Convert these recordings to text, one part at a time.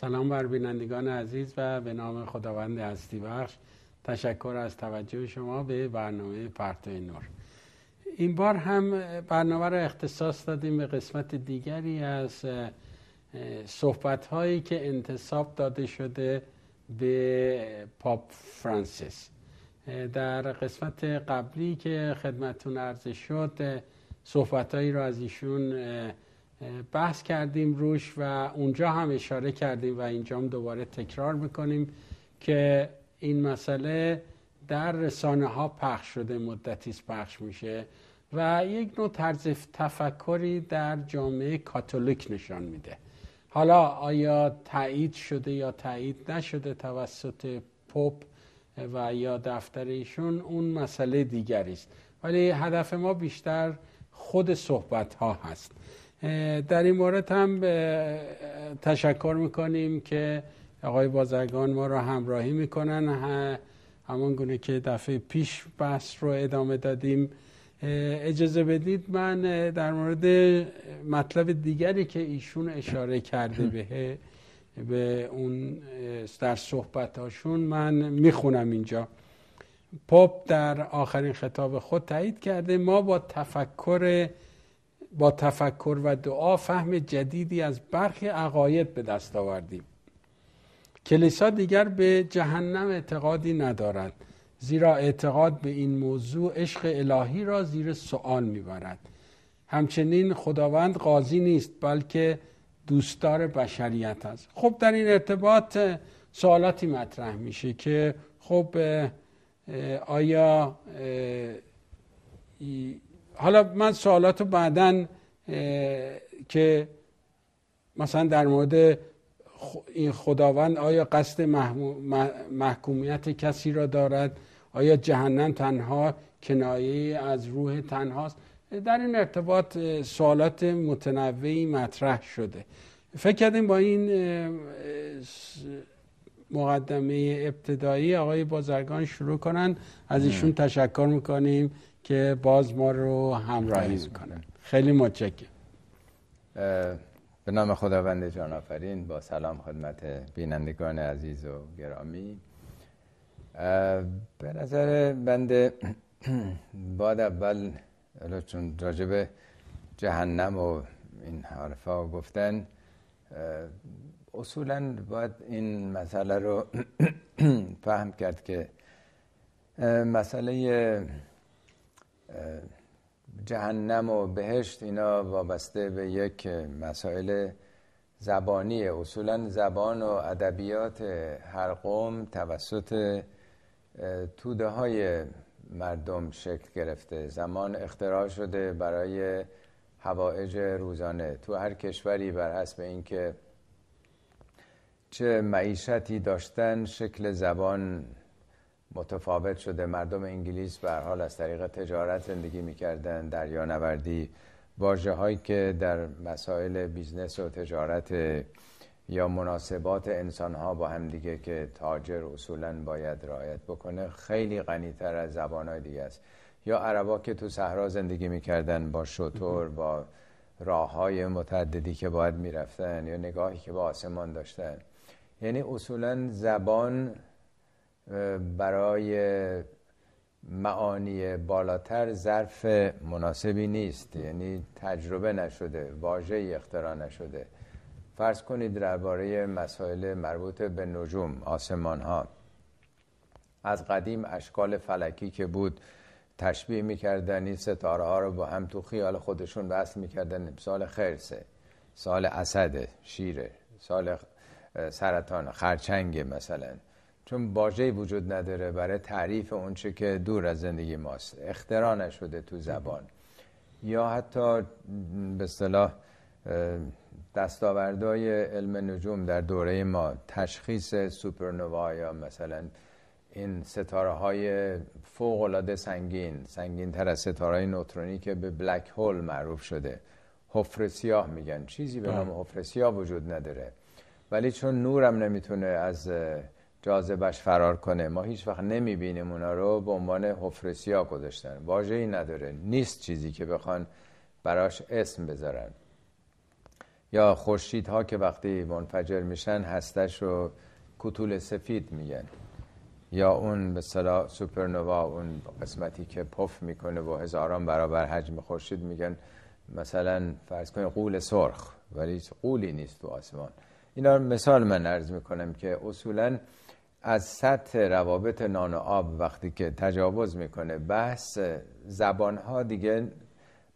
سلام بر بینندگان عزیز و به نام خداوند هستی بخش تشکر از توجه شما به برنامه پرتو نور این بار هم برنامه را اختصاص دادیم به قسمت دیگری از صحبت هایی که انتصاب داده شده به پاپ فرانسیس در قسمت قبلی که خدمتون عرض شد صحبت هایی را از ایشون بحث کردیم روش و اونجا هم اشاره کردیم و اینجا هم دوباره تکرار میکنیم که این مسئله در رسانه ها پخش شده مدتی پخش میشه و یک نوع طرز تفکری در جامعه کاتولیک نشان میده حالا آیا تایید شده یا تایید نشده توسط پوپ و یا دفتر ایشون اون مسئله دیگری است ولی هدف ما بیشتر خود صحبت ها هست در این مورد هم تشکر میکنیم که آقای بازرگان ما را همراهی میکنن همان گونه که دفعه پیش بحث رو ادامه دادیم اجازه بدید من در مورد مطلب دیگری که ایشون اشاره کرده به به اون در صحبتاشون من میخونم اینجا پاپ در آخرین خطاب خود تایید کرده ما با تفکر با تفکر و دعا فهم جدیدی از برخی عقاید به دست آوردیم کلیسا دیگر به جهنم اعتقادی ندارد زیرا اعتقاد به این موضوع عشق الهی را زیر سوال میبرد همچنین خداوند قاضی نیست بلکه دوستدار بشریت است خب در این ارتباط سوالاتی مطرح میشه که خب آیا حالا من سوالات بعدا که مثلا در مورد این خداوند آیا قصد محکومیت کسی را دارد آیا جهنم تنها کنایه از روح تنهاست در این ارتباط سوالات متنوعی مطرح شده فکر کردیم با این مقدمه ابتدایی آقای بازرگان شروع کنند از ایشون تشکر میکنیم که باز ما رو همراهی بله. میکنه خیلی متشکرم به نام خداوند جان آفرین با سلام خدمت بینندگان عزیز و گرامی به نظر بنده باد اول چون راجب جهنم و این حرفا گفتن اصولا باید این مسئله رو فهم کرد که مسئله جهنم و بهشت اینا وابسته به یک مسائل زبانیه اصولا زبان و ادبیات هر قوم توسط توده های مردم شکل گرفته زمان اختراع شده برای هوایج روزانه تو هر کشوری بر حسب اینکه چه معیشتی داشتن شکل زبان متفاوت شده مردم انگلیس به حال از طریق تجارت زندگی میکردن دریانوردی واژه هایی که در مسائل بیزنس و تجارت یا مناسبات انسان ها با همدیگه که تاجر اصولا باید رعایت بکنه خیلی غنیتر از زبان های دیگه است یا عربا که تو صحرا زندگی میکردن با شطور با راه های متعددی که باید میرفتن یا نگاهی که با آسمان داشتن یعنی اصولا زبان برای معانی بالاتر ظرف مناسبی نیست یعنی تجربه نشده واژه اختراع نشده فرض کنید درباره مسائل مربوط به نجوم آسمان ها از قدیم اشکال فلکی که بود تشبیه میکردن این ستاره ها رو با هم تو خیال خودشون وصل میکردن سال خرسه سال اسد شیره سال سرطان خرچنگ مثلا چون واژه‌ای وجود نداره برای تعریف اونچه که دور از زندگی ماست اختراع نشده تو زبان یا حتی به اصطلاح دستاوردهای علم نجوم در دوره ما تشخیص سوپرنوا یا مثلا این ستاره های فوق العاده سنگین سنگین تر از ستاره نوترونی که به بلک هول معروف شده حفر سیاه میگن چیزی به بله. نام حفر سیاه وجود نداره ولی چون نورم نمیتونه از جاذبش فرار کنه ما هیچ وقت نمی بینیم اونا رو به عنوان حفرسیا گذاشتن واجه ای نداره نیست چیزی که بخوان براش اسم بذارن یا ها که وقتی منفجر میشن هستش رو کتول سفید میگن یا اون به سوپر سوپرنوا اون قسمتی که پف میکنه و هزاران برابر حجم خورشید میگن مثلا فرض کنید قول سرخ ولی قولی نیست تو آسمان اینا مثال من عرض میکنم که اصولا از سطح روابط نان و آب وقتی که تجاوز میکنه بحث زبانها دیگه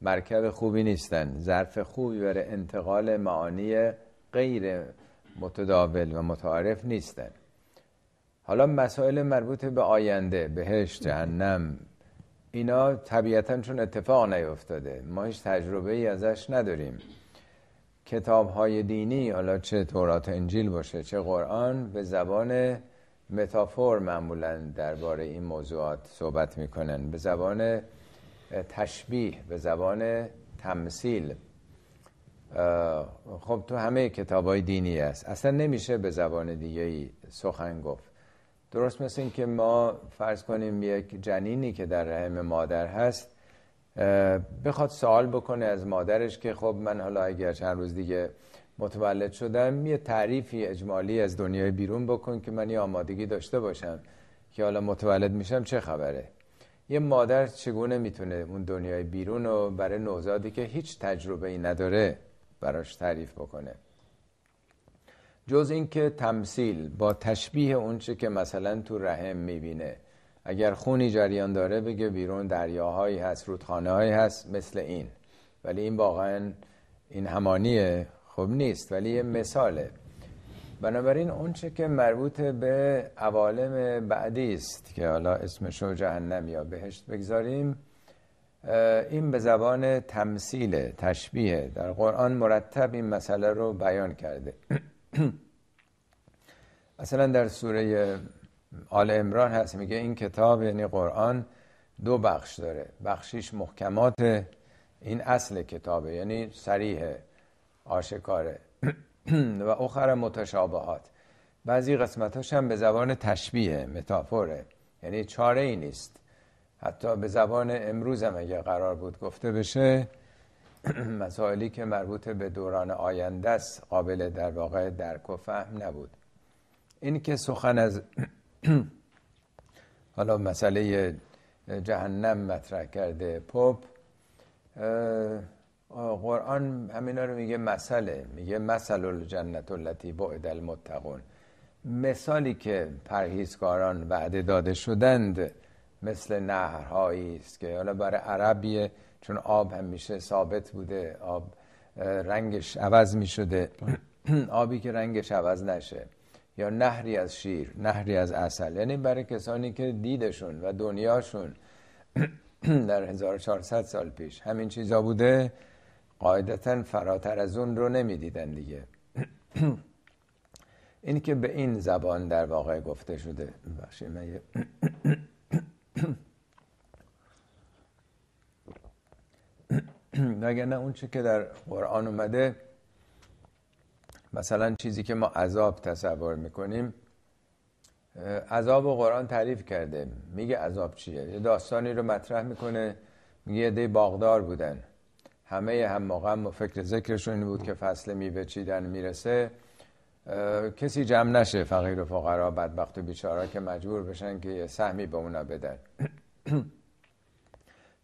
مرکب خوبی نیستن ظرف خوبی برای انتقال معانی غیر متداول و متعارف نیستن حالا مسائل مربوط به آینده بهشت جهنم اینا طبیعتا چون اتفاق نیفتاده ما هیچ تجربه ای ازش نداریم کتاب های دینی حالا چه تورات انجیل باشه چه قرآن به زبان متافور معمولا درباره این موضوعات صحبت میکنن به زبان تشبیه به زبان تمثیل خب تو همه کتاب های دینی است اصلا نمیشه به زبان دیگه ای سخن گفت درست مثل اینکه که ما فرض کنیم یک جنینی که در رحم مادر هست بخواد سوال بکنه از مادرش که خب من حالا اگر چند روز دیگه متولد شدم یه تعریفی اجمالی از دنیای بیرون بکن که من یه آمادگی داشته باشم که حالا متولد میشم چه خبره یه مادر چگونه میتونه اون دنیای بیرون رو برای نوزادی که هیچ تجربه ای نداره براش تعریف بکنه جز اینکه تمثیل با تشبیه اونچه که مثلا تو رحم میبینه اگر خونی جریان داره بگه بیرون دریاهایی هست رودخانه هست مثل این ولی این واقعا این همانیه خب نیست ولی یه مثاله بنابراین اونچه که مربوط به عوالم بعدی است که حالا اسمشو رو جهنم یا بهشت بگذاریم این به زبان تمثیل تشبیه در قرآن مرتب این مسئله رو بیان کرده مثلا در سوره آل امران هست میگه این کتاب یعنی قرآن دو بخش داره بخشیش محکمات این اصل کتابه یعنی سریحه آشکاره و اخر متشابهات بعضی قسمتاش هم به زبان تشبیه متافوره یعنی چاره ای نیست حتی به زبان امروز هم اگه قرار بود گفته بشه مسائلی که مربوط به دوران آینده است قابل در واقع درک و فهم نبود این که سخن از حالا مسئله جهنم مطرح کرده پاپ. قرآن همینا رو میگه مثله میگه مثل الجنت التی بعد المتقون مثالی که پرهیزکاران وعده داده شدند مثل نهرهایی است که حالا برای عربیه چون آب همیشه ثابت بوده آب رنگش عوض می شده آبی که رنگش عوض نشه یا نهری از شیر نهری از اصل یعنی برای کسانی که دیدشون و دنیاشون در 1400 سال پیش همین چیزا بوده قاعدتا فراتر از اون رو نمیدیدن دیگه این که به این زبان در واقع گفته شده بخشی من یه اون چه که در قرآن اومده مثلا چیزی که ما عذاب تصور میکنیم عذاب و قرآن تعریف کرده میگه عذاب چیه یه داستانی رو مطرح میکنه میگه یه دی باغدار بودن همه هم مقام و فکر ذکرشون این بود که فصل میوه چیدن میرسه کسی جمع نشه فقیر و فقرا بدبخت و بیچارا که مجبور بشن که یه سهمی به اونا بدن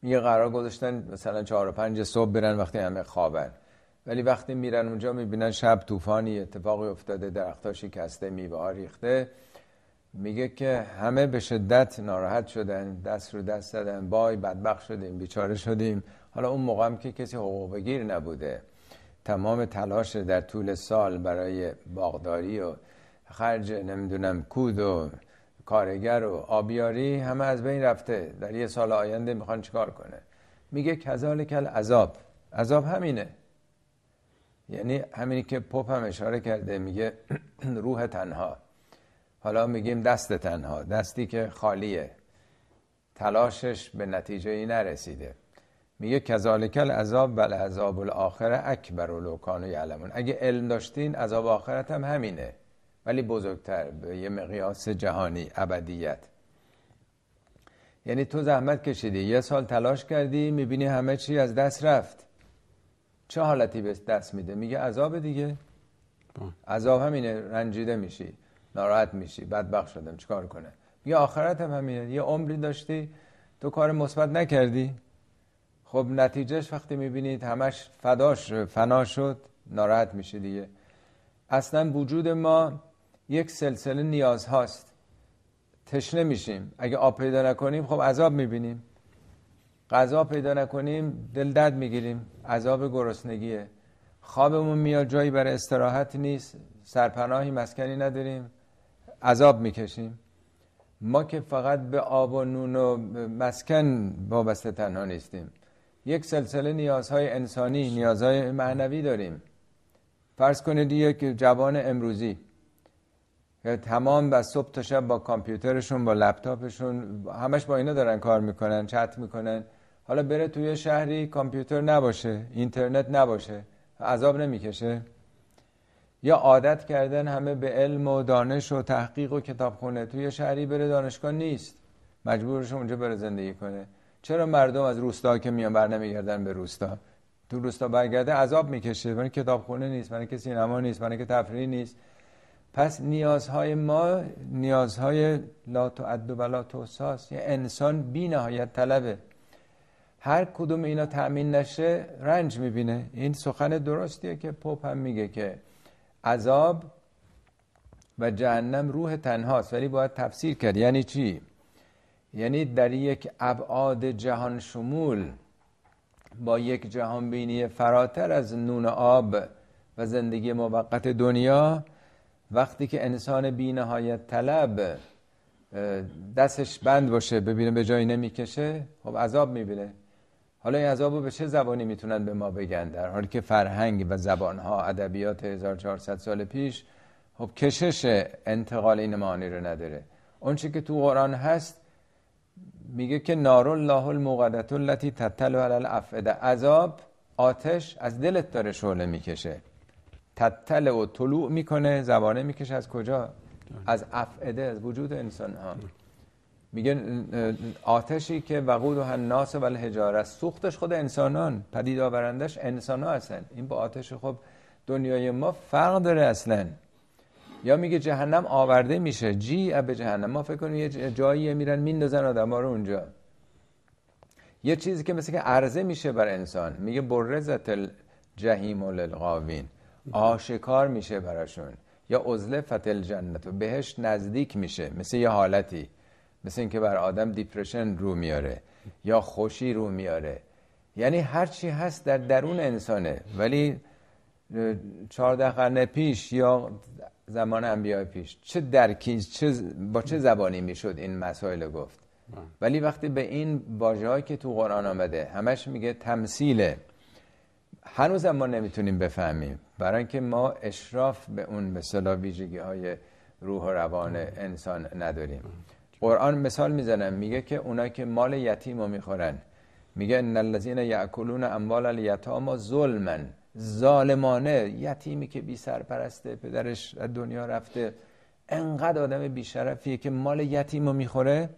میگه قرار گذاشتن مثلا چهار و پنج صبح برن وقتی همه خوابن ولی وقتی میرن اونجا میبینن شب طوفانی اتفاقی افتاده درختاشی شکسته میوه ریخته میگه که همه به شدت ناراحت شدن دست رو دست زدن بای بدبخت شدیم بیچاره شدیم حالا اون موقع هم که کسی حقوق بگیر نبوده تمام تلاش در طول سال برای باغداری و خرج نمیدونم کود و کارگر و آبیاری همه از بین رفته در یه سال آینده میخوان چیکار کنه میگه کل کل عذاب همینه یعنی همینی که پپ هم اشاره کرده میگه روح تنها حالا میگیم دست تنها دستی که خالیه تلاشش به نتیجه ای نرسیده میگه کذالکل عذاب بل عذاب الاخره اکبر و لوکانو یعلمون اگه علم داشتین عذاب آخرت هم همینه ولی بزرگتر به یه مقیاس جهانی ابدیت یعنی تو زحمت کشیدی یه سال تلاش کردی میبینی همه چی از دست رفت چه حالتی به دست میده میگه عذاب دیگه عذاب همینه رنجیده میشی ناراحت میشی بدبخت شدم چیکار کنه میگه آخرت هم همینه یه عمری داشتی تو کار مثبت نکردی خب نتیجهش وقتی میبینید همش فداش فنا شد ناراحت میشه دیگه اصلا وجود ما یک سلسله نیاز هاست تشنه میشیم اگه آب پیدا نکنیم خب عذاب میبینیم غذا پیدا نکنیم دل درد میگیریم عذاب گرسنگیه خوابمون میاد جایی برای استراحت نیست سرپناهی مسکنی نداریم عذاب میکشیم ما که فقط به آب و نون و مسکن وابسته تنها نیستیم یک سلسله نیازهای انسانی نیازهای معنوی داریم فرض کنید یک جوان امروزی که تمام و صبح تا شب با کامپیوترشون با لپتاپشون همش با اینا دارن کار میکنن چت میکنن حالا بره توی شهری کامپیوتر نباشه اینترنت نباشه عذاب نمیکشه یا عادت کردن همه به علم و دانش و تحقیق و کتابخونه توی شهری بره دانشگاه نیست مجبورش اونجا بره زندگی کنه چرا مردم از روستا که میان بر نمیگردن به روستا تو روستا برگرده عذاب میکشه برای کتابخونه نیست برای که سینما نیست برای که تفریح نیست پس نیازهای ما نیازهای لا تعد و لا یه انسان بی نهایت طلبه هر کدوم اینا تأمین نشه رنج میبینه این سخن درستیه که پاپ هم میگه که عذاب و جهنم روح تنهاست ولی باید تفسیر کرد یعنی چی یعنی در یک ابعاد جهان شمول با یک جهان بینی فراتر از نون آب و زندگی موقت دنیا وقتی که انسان بینهایت طلب دستش بند باشه ببینه به جایی نمیکشه خب عذاب میبینه حالا این عذاب رو به چه زبانی میتونن به ما بگن در حالی که فرهنگ و زبانها ادبیات 1400 سال پیش خب کشش انتقال این معانی رو نداره اون که تو قرآن هست میگه که نار الله المقدت التی تتل علی الافئده عذاب آتش از دلت داره شعله میکشه تتل و طلوع میکنه زبانه میکشه از کجا از افعده از وجود انسان ها میگه آتشی که وقود و الناس و الحجاره سوختش خود انسانان پدید آورندش انسان ها هستن این با آتش خب دنیای ما فرق داره اصلا یا میگه جهنم آورده میشه جی به جهنم ما فکر کنیم یه جایی میرن میندازن ها رو اونجا یه چیزی که مثل که عرضه میشه بر انسان میگه برزت جهیم و للغاوین آشکار میشه براشون یا عزله فتل جنت و بهش نزدیک میشه مثل یه حالتی مثل اینکه بر آدم دیپرشن رو میاره یا خوشی رو میاره یعنی هر چی هست در درون انسانه ولی چهارده قرن پیش یا زمان انبیاء پیش چه درکی؟ چه با چه زبانی میشد این مسائل گفت ولی وقتی به این واژه‌ای که تو قرآن آمده همش میگه تمثیله هنوز ما نمیتونیم بفهمیم برای اینکه ما اشراف به اون مثلا ویژگی های روح و روان انسان نداریم قرآن مثال میزنم میگه که اونا که مال یتیم رو میخورن میگه ان الذین یاکلون اموال الیتاما ظلما ظالمانه یتیمی که بی سرپرسته پدرش از دنیا رفته انقدر آدم بیشرفیه که مال یتیم رو میخوره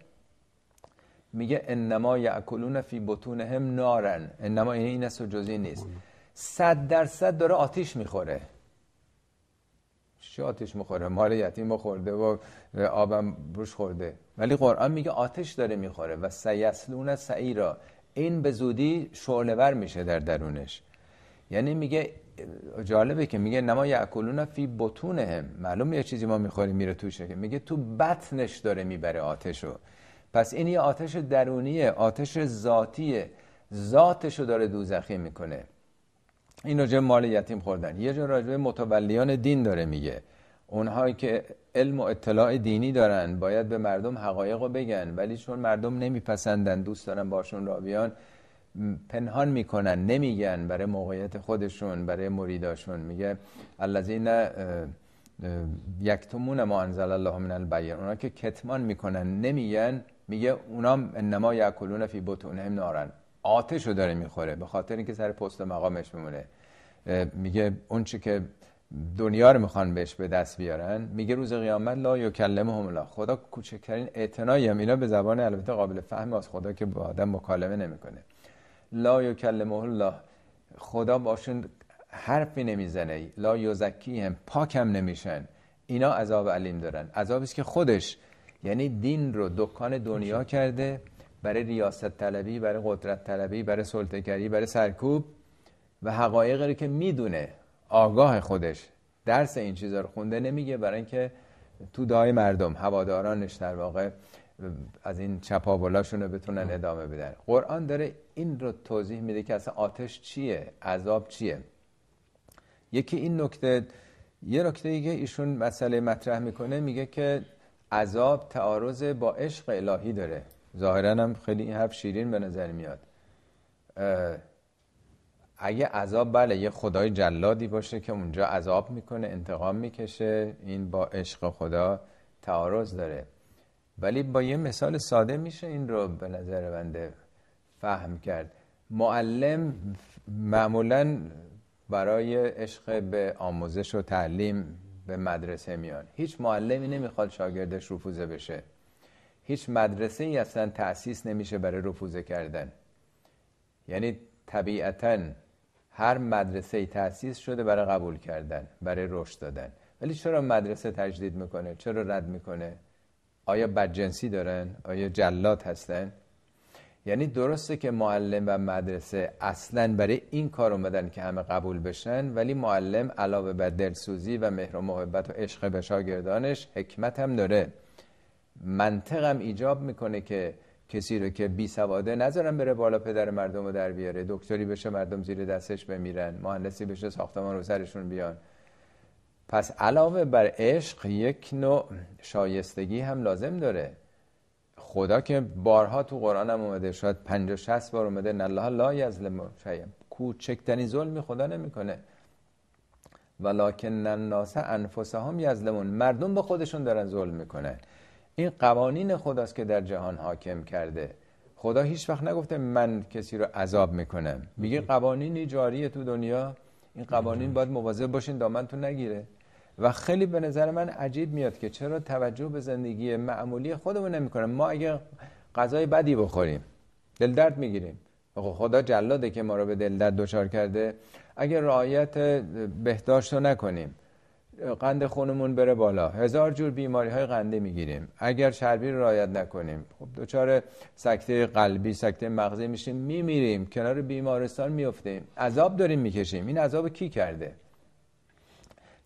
میگه انما یعکلون فی بطونهم نارن انما این این است و جزی نیست صد درصد داره آتیش میخوره چی آتیش میخوره مال یتیم خورده و آبم روش خورده ولی قرآن میگه آتش داره میخوره و سیسلون سعیرا این به زودی میشه در درونش یعنی میگه جالبه که میگه نما یعکلون فی هم معلوم یه چیزی ما میخوریم میره توش که میگه تو بطنش داره میبره آتشو پس این یه آتش درونیه آتش ذاتیه ذاتشو داره دوزخی میکنه این راجع مال یتیم خوردن یه جا راجبه متولیان دین داره میگه اونهایی که علم و اطلاع دینی دارن باید به مردم حقایق رو بگن ولی چون مردم نمیپسندن دوست دارن باشون را پنهان میکنن نمیگن برای موقعیت خودشون برای مریداشون میگه الذین یکتمون ما انزل الله من البیر اونا که کتمان میکنن نمیگن میگه اونا انما یاکلون فی بطونهم نارن آتش داره میخوره به خاطر اینکه سر پست و مقامش میمونه میگه اون چی که دنیا رو میخوان بهش به دست بیارن میگه روز قیامت لا یکلمهم الله خدا کوچکترین اعتنایی هم اینا به زبان البته قابل فهم از خدا که با آدم مکالمه نمیکنه لا یکلمه الله خدا باشون حرفی نمیزنه لا یزکی هم پاک هم نمیشن اینا عذاب علیم دارن عذابی است که خودش یعنی دین رو دکان دنیا کرده برای ریاست طلبی برای قدرت طلبی برای سلطه کری برای سرکوب و حقایقی رو که میدونه آگاه خودش درس این چیزا رو خونده نمیگه برای اینکه تو دای مردم هوادارانش در واقع از این چپا بالاشون رو بتونن ادامه بدن قرآن داره این رو توضیح میده که اصلا آتش چیه عذاب چیه یکی این نکته یه نکته ای ایشون مسئله مطرح میکنه میگه که عذاب تعارض با عشق الهی داره ظاهرا هم خیلی این حرف شیرین به نظر میاد اگه عذاب بله یه خدای جلادی باشه که اونجا عذاب میکنه انتقام میکشه این با عشق خدا تعارض داره ولی با یه مثال ساده میشه این رو به نظر بنده فهم کرد معلم معمولا برای عشق به آموزش و تعلیم به مدرسه میان هیچ معلمی نمیخواد شاگردش رفوزه بشه هیچ مدرسه ای اصلا تأسیس نمیشه برای رفوزه کردن یعنی طبیعتا هر مدرسه ای تأسیس شده برای قبول کردن برای رشد دادن ولی چرا مدرسه تجدید میکنه چرا رد میکنه آیا بدجنسی دارن؟ آیا جلاد هستن؟ یعنی درسته که معلم و مدرسه اصلا برای این کار اومدن که همه قبول بشن ولی معلم علاوه بر دلسوزی و مهر و محبت و عشق به شاگردانش حکمت هم داره منطقم ایجاب میکنه که کسی رو که بی سواده نذارن بره بالا پدر مردم رو در بیاره دکتری بشه مردم زیر دستش بمیرن مهندسی بشه ساختمان رو سرشون بیان پس علاوه بر عشق یک نوع شایستگی هم لازم داره خدا که بارها تو قرآن هم اومده شاید و 60 بار اومده نالله لا یظلم شیئا کوچکترین ظلمی خدا نمیکنه ولکن الناس انفسهم یظلمون مردم به خودشون دارن ظلم میکنن این قوانین خداست که در جهان حاکم کرده خدا هیچ وقت نگفته من کسی رو عذاب میکنم میگه قوانینی جاریه تو دنیا این قوانین باید مواظب باشین تو نگیره و خیلی به نظر من عجیب میاد که چرا توجه به زندگی معمولی خودمون نمیکنه ما اگر غذای بدی بخوریم دل درد میگیریم خب خدا جلاده که ما رو به دل درد دچار کرده اگر رعایت بهداشت رو نکنیم قند خونمون بره بالا هزار جور بیماری های قنده میگیریم اگر چربی رو رعایت نکنیم خب دچار سکته قلبی سکته مغزی میشیم میمیریم کنار بیمارستان میفتیم عذاب داریم میکشیم این عذاب کی کرده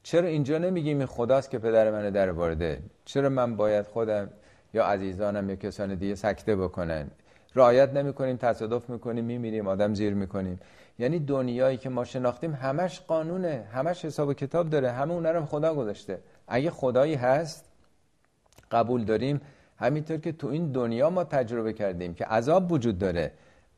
چرا اینجا نمیگیم خداست که پدر منو در برده چرا من باید خودم یا عزیزانم یا کسان دیگه سکته بکنن رعایت نمیکنیم تصادف میکنیم میمیریم آدم زیر میکنیم یعنی دنیایی که ما شناختیم همش قانونه همش حساب و کتاب داره همه اونها رو خدا گذاشته اگه خدایی هست قبول داریم همینطور که تو این دنیا ما تجربه کردیم که عذاب وجود داره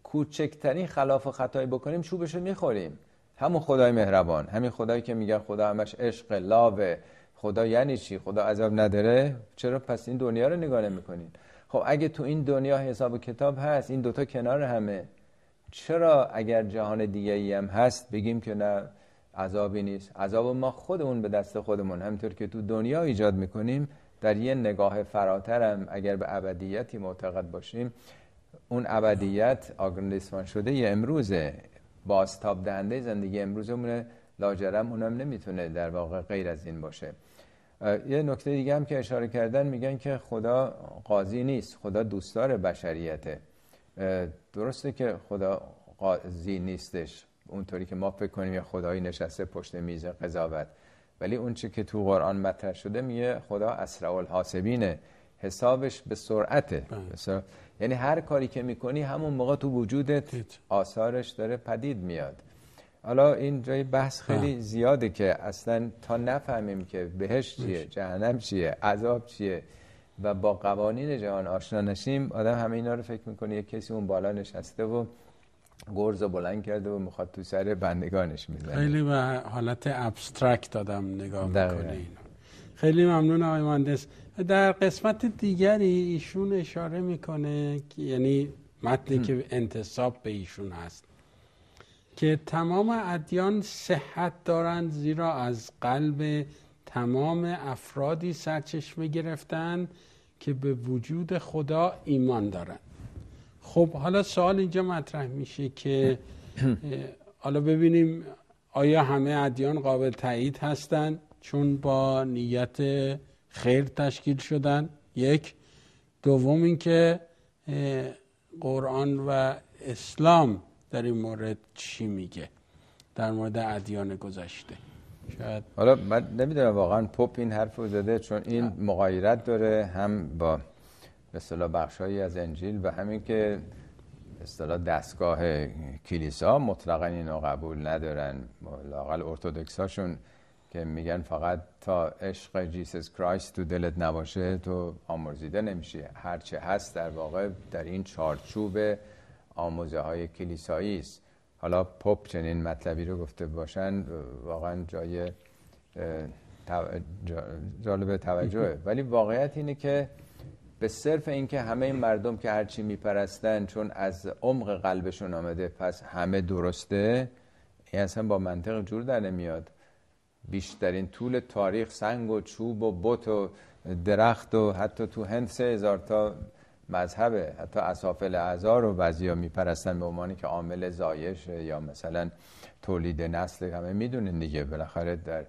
کوچکترین خلاف و خطایی بکنیم چوبشو میخوریم همون خدای مهربان همین خدایی که میگه خدا همش عشق لاوه خدا یعنی چی خدا عذاب نداره چرا پس این دنیا رو نگاه نمیکنین خب اگه تو این دنیا حساب و کتاب هست این دوتا کنار همه چرا اگر جهان دیگه ای هم هست بگیم که نه عذابی نیست عذاب ما خودمون به دست خودمون همینطور که تو دنیا ایجاد میکنیم در یه نگاه فراترم اگر به ابدیتی معتقد باشیم اون ابدیت آگرندیسمان شده یه امروزه بازتاب دهنده زندگی امروزمونه لاجرم اونم نمیتونه در واقع غیر از این باشه یه نکته دیگه هم که اشاره کردن میگن که خدا قاضی نیست خدا دوستدار بشریته درسته که خدا قاضی نیستش اونطوری که ما فکر کنیم یه خدایی نشسته پشت میز قضاوت ولی اونچه که تو قرآن مطرح شده میگه خدا اسرع الحاسبینه حسابش به سرعته بله. یعنی هر کاری که میکنی همون موقع تو وجودت آثارش داره پدید میاد حالا این جای بحث خیلی زیاده که اصلا تا نفهمیم که بهش چیه جهنم چیه عذاب چیه و با قوانین جهان آشنا نشیم آدم همه اینا رو فکر میکنه یه کسی اون بالا نشسته و گرز و بلند کرده و میخواد تو سر بندگانش میزنه خیلی به حالت ابسترکت آدم نگاه میکنه خیلی ممنون آقای مهندس در قسمت دیگری ایشون اشاره میکنه یعنی متنی که انتصاب به ایشون هست که تمام ادیان صحت دارند زیرا از قلب تمام افرادی سرچشمه گرفتن که به وجود خدا ایمان دارند خب حالا سوال اینجا مطرح میشه که حالا ببینیم آیا همه ادیان قابل تایید هستند چون با نیت خیر تشکیل شدن یک دوم اینکه قرآن و اسلام در این مورد چی میگه در مورد ادیان گذشته شاید حالا من نمیدونم واقعا پپ این حرف رو زده چون این مقایرت داره هم با به اصطلاح از انجیل و همین که اصطلاح دستگاه کلیسا مطلقا اینو قبول ندارن لاقل هاشون که میگن فقط تا عشق جیسس کرایست تو دلت نباشه تو آمرزیده نمیشی هرچه هست در واقع در این چارچوب آموزه های کلیسایی است حالا پپ چنین مطلبی رو گفته باشن واقعا جای جالب توجهه ولی واقعیت اینه که به صرف اینکه همه این مردم که هرچی میپرستن چون از عمق قلبشون آمده پس همه درسته این اصلا با منطق جور در نمیاد بیشترین طول تاریخ سنگ و چوب و بت و درخت و حتی تو هند سه هزار تا مذهبه حتی اسافل اعزار رو بعضیا میپرستن به عنوانی که عامل زایش یا مثلا تولید نسل همه میدونین دیگه بالاخره در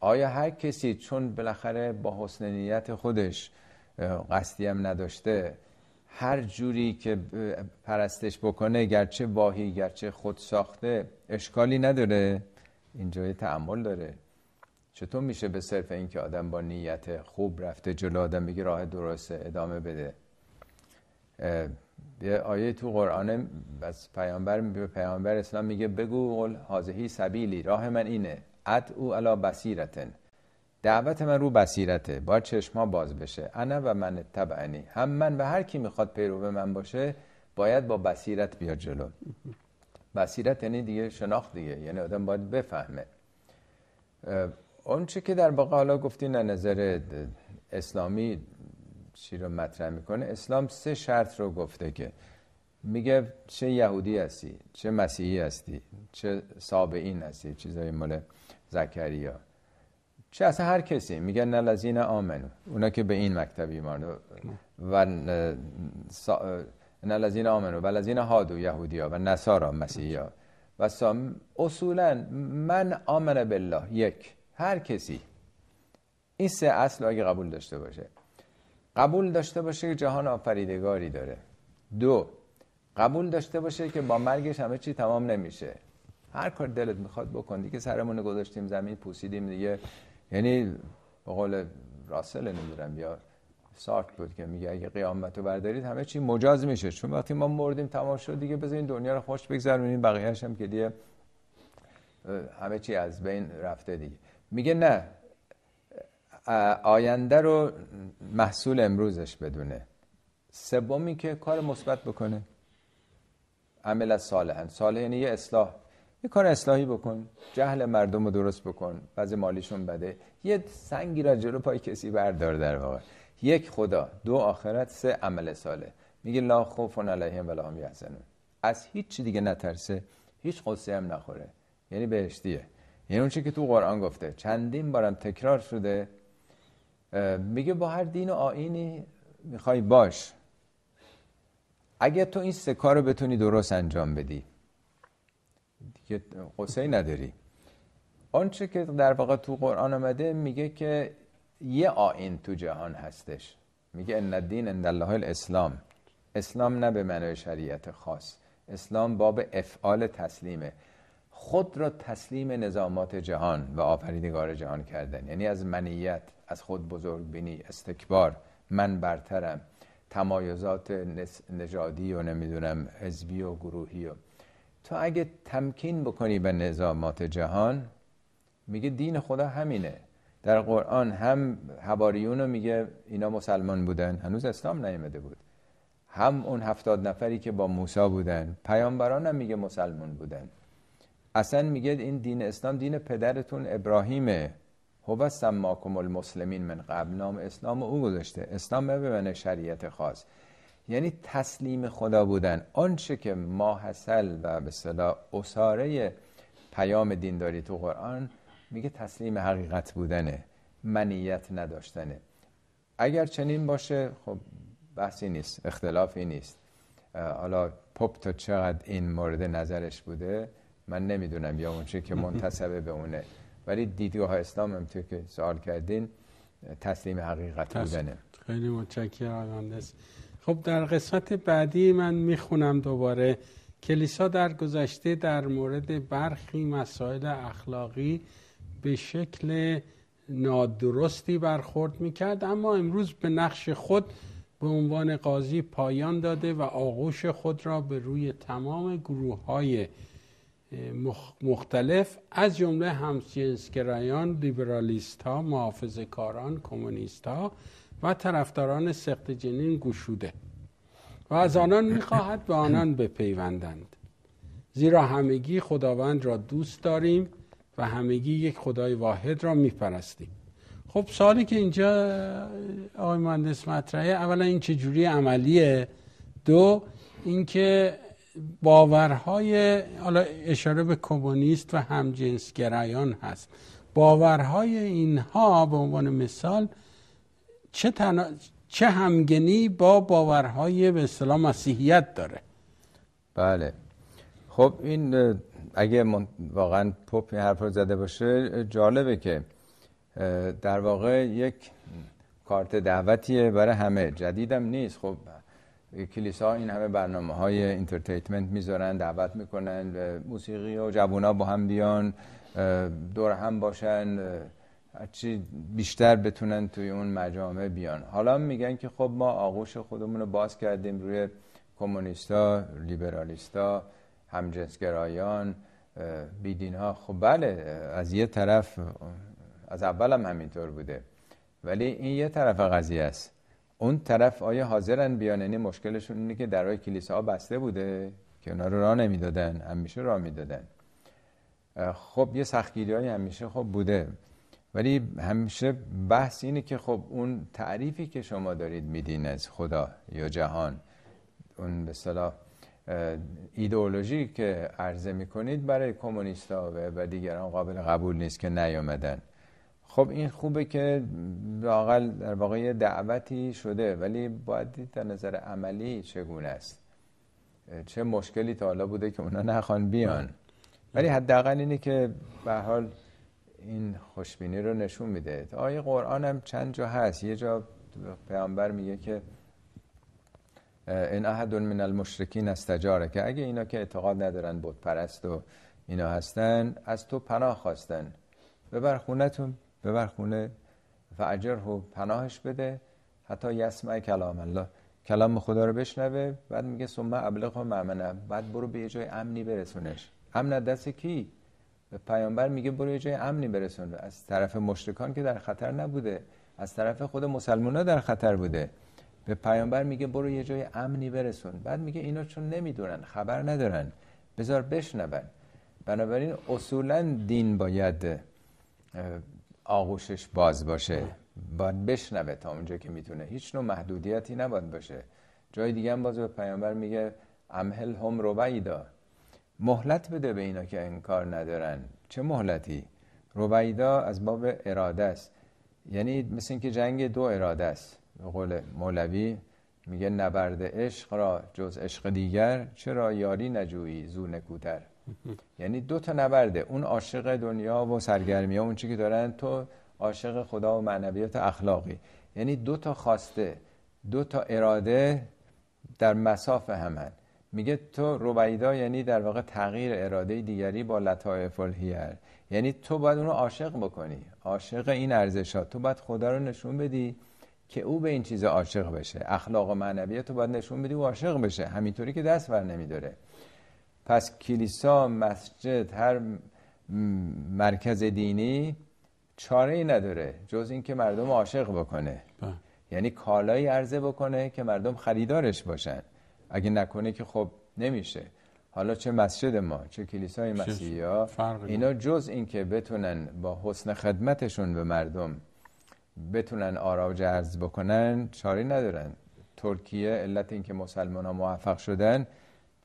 آیا هر کسی چون بالاخره با حسن نیت خودش قصدی هم نداشته هر جوری که پرستش بکنه گرچه واهی گرچه خود ساخته اشکالی نداره اینجا تعمل داره چطور میشه به صرف اینکه آدم با نیت خوب رفته جلو آدم بگی راه درسته ادامه بده یه آیه تو قرآن از پیامبر به پیامبر اسلام میگه بگو قل هازهی سبیلی راه من اینه او علا بصیرتن دعوت من رو بصیرته باید چشما باز بشه انا و من تبعنی هم من و هر کی میخواد پیرو من باشه باید با بصیرت بیا جلو بصیرت یعنی دیگه شناخت دیگه یعنی آدم باید بفهمه چی که در واقع گفتی نه نظر اسلامی چی رو مطرح میکنه اسلام سه شرط رو گفته که میگه چه یهودی هستی چه مسیحی هستی چه سابعین هستی چیزای مال زکریا چه اصلا هر کسی میگه نه آمنو اونا که به این مکتب ایمان و نه آمنو و لذین هادو ها و نصارا ها و اصولا من آمن بالله یک هر کسی این سه اصل اگه قبول داشته باشه قبول داشته باشه که جهان آفریدگاری داره دو قبول داشته باشه که با مرگش همه چی تمام نمیشه هر کار دلت میخواد بکن دیگه سرمون گذاشتیم زمین پوسیدیم دیگه یعنی به قول راسل نمیدونم یا سارت بود که میگه اگه قیامت رو بردارید همه چی مجاز میشه چون وقتی ما مردیم تمام شد دیگه بذارین دنیا رو خوش بگذرونین بقیه‌اش هم که دیگه همه چی از بین رفته دیگه میگه نه آینده رو محصول امروزش بدونه سومی که کار مثبت بکنه عمل از صالحا صالح یعنی یه اصلاح یه کار اصلاحی بکن جهل مردم رو درست بکن بعض مالیشون بده یه سنگی را جلو پای کسی بردار در واقع یک خدا دو آخرت سه عمل ساله میگه لا خوف علیهم ولا هم یحزنون از هیچ چی دیگه نترسه هیچ قصه هم نخوره یعنی بهشتیه یعنی اون چی که تو قرآن گفته چندین بارم تکرار شده میگه با هر دین و آینی میخوای باش اگه تو این سه کار رو بتونی درست انجام بدی دیگه قصه نداری آنچه که در واقع تو قرآن آمده میگه که یه آین تو جهان هستش میگه ان الدین عند الله الاسلام اسلام نه به معنای شریعت خاص اسلام باب افعال تسلیمه خود را تسلیم نظامات جهان و آفریدگار جهان کردن یعنی از منیت از خود بزرگ بینی استکبار من برترم تمایزات نژادی و نمیدونم حزبی و گروهی و تو اگه تمکین بکنی به نظامات جهان میگه دین خدا همینه در قرآن هم حواریون میگه اینا مسلمان بودن هنوز اسلام نیامده بود هم اون هفتاد نفری که با موسی بودن پیامبران هم میگه مسلمان بودن اصلا میگه این دین اسلام دین پدرتون ابراهیمه هو سماکم المسلمین من قبل نام اسلام او گذاشته اسلام به شریعت خاص یعنی تسلیم خدا بودن آنچه که حسل و به صدا اصاره پیام دینداری تو قرآن میگه تسلیم حقیقت بودنه منیت نداشتنه اگر چنین باشه خب بحثی نیست اختلافی نیست حالا پپ تا چقدر این مورد نظرش بوده من نمیدونم یا اون که منتسب به اونه ولی دیدگاه اسلام هم تو که سوال کردین تسلیم حقیقت بودنه خیلی متشکرم مهندس خب در قسمت بعدی من میخونم دوباره کلیسا در گذشته در مورد برخی مسائل اخلاقی به شکل نادرستی برخورد میکرد اما امروز به نقش خود به عنوان قاضی پایان داده و آغوش خود را به روی تمام گروه های مختلف از جمله همسینسگرایان لیبرالیست ها محافظ کاران کمونیست ها و طرفداران سخت جنین گشوده و از آنان میخواهد به آنان بپیوندند زیرا همگی خداوند را دوست داریم و همگی یک خدای واحد را میپرستیم خب سالی که اینجا آقای مهندس مطرحه اولا این چجوری عملیه دو اینکه باورهای حالا اشاره به کمونیست و همجنسگرایان هست باورهای اینها به عنوان مثال چه, تنا... چه همگنی با باورهای به اصطلاح مسیحیت داره بله خب این اگه من واقعا پپ این حرف رو زده باشه جالبه که در واقع یک کارت دعوتیه برای همه جدیدم نیست خب کلیسا این همه برنامه های انترتیتمنت میذارن دعوت میکنن موسیقی و ها با هم بیان دور هم باشن هرچی بیشتر بتونن توی اون مجامع بیان حالا میگن که خب ما آغوش خودمون رو باز کردیم روی کمونیستا، لیبرالیستا، همجنسگرایان، بیدین ها خب بله از یه طرف از اول هم همینطور بوده ولی این یه طرف قضیه است اون طرف آیا حاضرن بیان یعنی مشکلشون اینه که درای کلیسه بسته بوده که اونا رو راه نمیدادن همیشه راه میدادن خب یه سختگیری های همیشه خب بوده ولی همیشه بحث اینه که خب اون تعریفی که شما دارید میدین از خدا یا جهان اون به صلاح ایدئولوژی که عرضه میکنید برای ها و دیگران قابل قبول نیست که نیامدن خب این خوبه که لاقل در واقع دعوتی شده ولی باید دید در نظر عملی چگونه است چه مشکلی تا حالا بوده که اونا نخوان بیان بله. ولی حداقل اینه که به حال این خوشبینی رو نشون میده آیه قرآن هم چند جا هست یه جا پیامبر میگه که این احد من المشرکین استجاره که اگه اینا که اعتقاد ندارن بود پرست و اینا هستن از تو پناه خواستن ببر خونتون ببر خونه و اجر و پناهش بده حتی یسمع کلام الله کلام خدا رو بشنوه بعد میگه ثم ابلغ معمنه بعد برو به یه جای امنی برسونش امن دست کی به پیامبر میگه برو یه جای امنی برسون از طرف مشرکان که در خطر نبوده از طرف خود مسلمان ها در خطر بوده به پیامبر میگه برو یه جای امنی برسون بعد میگه اینا چون نمیدونن خبر ندارن بذار بشنون بنابراین اصولا دین باید آغوشش باز باشه باید بشنوه تا اونجا که میتونه هیچ نوع محدودیتی نباید باشه جای دیگه هم باز به پیامبر میگه امهل هم رویدا مهلت بده به اینا که انکار ندارن چه مهلتی رویدا از باب اراده است یعنی مثل اینکه جنگ دو اراده است به قول مولوی میگه نبرد عشق را جز عشق دیگر چرا یاری نجویی زو نکوتر یعنی دو تا نبرده اون عاشق دنیا و سرگرمی ها اون چی که دارن تو عاشق خدا و معنویات اخلاقی یعنی دو تا خواسته دو تا اراده در مساف همن میگه تو روبیدا یعنی در واقع تغییر اراده دیگری با لطایف الهیر یعنی تو باید اونو عاشق بکنی عاشق این ارزشات تو باید خدا رو نشون بدی که او به این چیز عاشق بشه اخلاق و معنویت تو باید نشون بدی و عاشق بشه همینطوری که دست بر نمیداره پس کلیسا مسجد هر مرکز دینی چاره ای نداره جز اینکه مردم عاشق بکنه بله. یعنی کالایی عرضه بکنه که مردم خریدارش باشن اگه نکنه که خب نمیشه حالا چه مسجد ما چه کلیسای مسیحی ها اینا جز اینکه بتونن با حسن خدمتشون به مردم بتونن آراج عرض بکنن چاره ندارن ترکیه علت اینکه مسلمان ها موفق شدن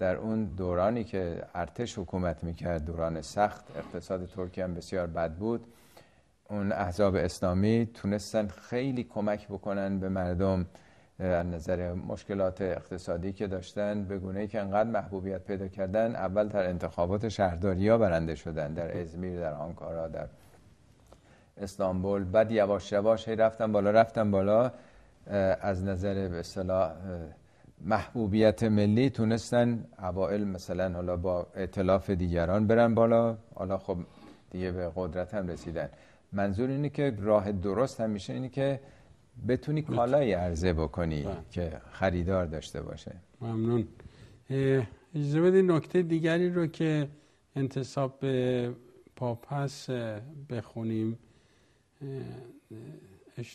در اون دورانی که ارتش حکومت میکرد دوران سخت اقتصاد ترکیه هم بسیار بد بود اون احزاب اسلامی تونستن خیلی کمک بکنن به مردم از نظر مشکلات اقتصادی که داشتن به گونه ای که انقدر محبوبیت پیدا کردن اول در انتخابات شهرداری ها برنده شدن در ازمیر در آنکارا در استانبول بعد یواش یواش هی رفتن بالا رفتن بالا از نظر به محبوبیت ملی تونستن اوائل مثلا حالا با اعتلاف دیگران برن بالا حالا خب دیگه به قدرت هم رسیدن منظور اینه که راه درست همیشه اینه که بتونی کالای عرضه بکنی بله. که خریدار داشته باشه ممنون اجازه بدید نکته دیگری رو که انتصاب به پاپس بخونیم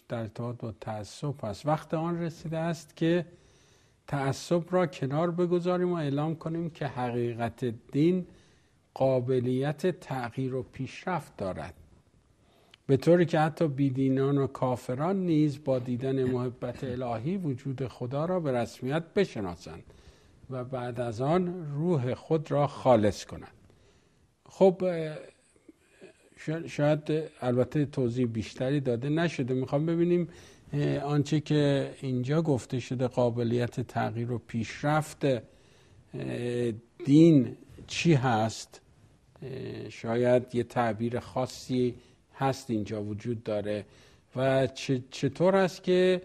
در با تعصب هست وقت آن رسیده است که تعصب را کنار بگذاریم و اعلام کنیم که حقیقت دین قابلیت تغییر و پیشرفت دارد به طوری که حتی بیدینان و کافران نیز با دیدن محبت الهی وجود خدا را به رسمیت بشناسند و بعد از آن روح خود را خالص کنند خب شاید البته توضیح بیشتری داده نشده میخوام ببینیم آنچه که اینجا گفته شده قابلیت تغییر و پیشرفت دین چی هست شاید یه تعبیر خاصی هست اینجا وجود داره و چطور است که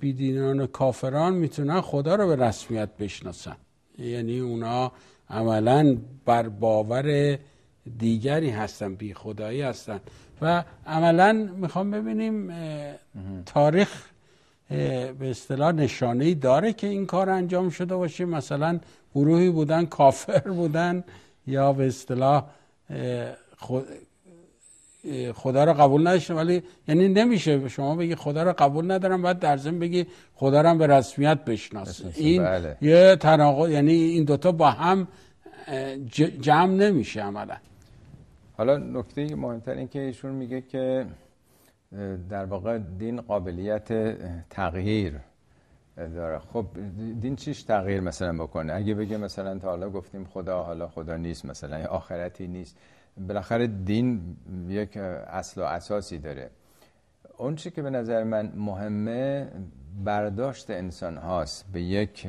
بیدینان و کافران میتونن خدا رو به رسمیت بشناسن یعنی اونا عملا بر باور دیگری هستن بی خدایی هستن و عملا میخوام ببینیم تاریخ به اصطلاح نشانه ای داره که این کار انجام شده باشه مثلا گروهی بودن کافر بودن یا به اصطلاح خدا را قبول نداشتن ولی یعنی نمیشه شما بگی خدا را قبول ندارم بعد در ضمن بگی خدا را به رسمیت بشناس این بله. یه تناقض یعنی این دوتا با هم جمع نمیشه عملا حالا نکته مهمتر این که ایشون میگه که در واقع دین قابلیت تغییر داره خب دین چیش تغییر مثلا بکنه اگه بگه مثلا تا حالا گفتیم خدا حالا خدا نیست مثلا آخرتی نیست بالاخره دین یک اصل و اساسی داره اون چی که به نظر من مهمه برداشت انسان هاست به یک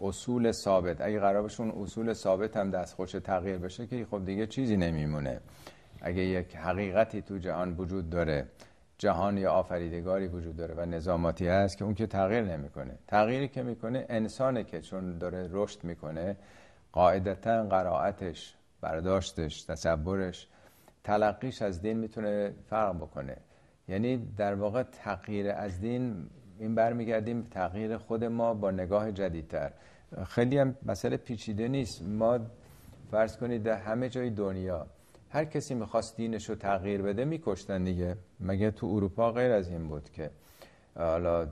اصول ثابت اگه قرارشون اصول ثابت هم دستخوش تغییر بشه که خب دیگه چیزی نمیمونه اگه یک حقیقتی تو جهان وجود داره جهان یا آفریدگاری وجود داره و نظاماتی هست که اون که تغییر نمیکنه تغییری که میکنه انسانه که چون داره رشد میکنه قاعدتا قرائتش برداشتش تصورش تلقیش از دین میتونه فرق بکنه یعنی در واقع تغییر از دین این برمیگردیم تغییر خود ما با نگاه جدیدتر خیلی هم مسئله پیچیده نیست ما فرض کنید در همه جای دنیا هر کسی میخواست دینش رو تغییر بده میکشتن دیگه مگه تو اروپا غیر از این بود که حالا